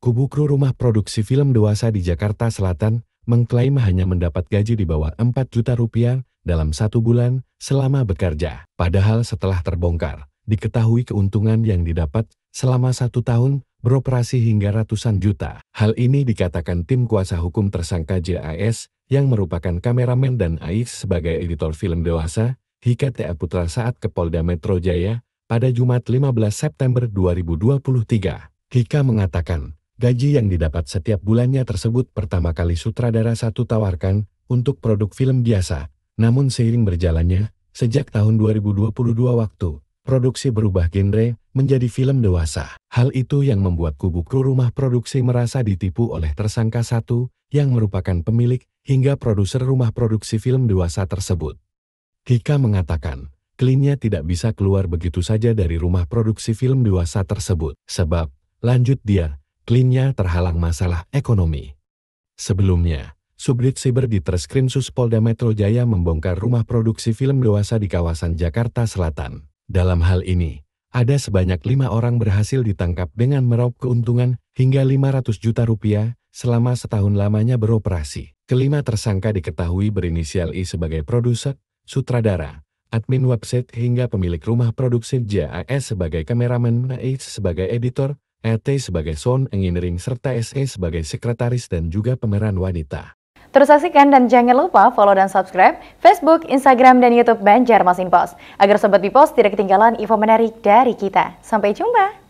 Kubu kru rumah produksi film dewasa di Jakarta Selatan mengklaim hanya mendapat gaji di bawah 4 juta rupiah dalam satu bulan selama bekerja. Padahal setelah terbongkar, diketahui keuntungan yang didapat selama satu tahun beroperasi hingga ratusan juta. Hal ini dikatakan tim kuasa hukum tersangka JAS yang merupakan kameramen dan AIS sebagai editor film dewasa, Hika T.A. Putra saat ke Polda Metro Jaya pada Jumat 15 September 2023. Hika mengatakan, Gaji yang didapat setiap bulannya tersebut pertama kali sutradara satu tawarkan untuk produk film biasa, namun seiring berjalannya, sejak tahun 2022 waktu, produksi berubah genre menjadi film dewasa. Hal itu yang membuat kubu kru rumah produksi merasa ditipu oleh tersangka satu yang merupakan pemilik hingga produser rumah produksi film dewasa tersebut. Hika mengatakan, kliennya tidak bisa keluar begitu saja dari rumah produksi film dewasa tersebut, sebab, lanjut dia, Klinnya terhalang masalah ekonomi. Sebelumnya, Subdit Siber di Treskrimsus Polda Metro Jaya membongkar rumah produksi film dewasa di kawasan Jakarta Selatan. Dalam hal ini, ada sebanyak lima orang berhasil ditangkap dengan meraup keuntungan hingga 500 juta rupiah selama setahun lamanya beroperasi. Kelima tersangka diketahui berinisial I sebagai produser, sutradara, admin website hingga pemilik rumah produksi JAS sebagai kameramen, NAIS sebagai editor, ET sebagai sound engineering serta SE sebagai sekretaris dan juga pemeran wanita. Terus saksikan dan jangan lupa follow dan subscribe Facebook, Instagram, dan Youtube Banjarmasin Post. Agar Sobat Bipos tidak ketinggalan info menarik dari kita. Sampai jumpa!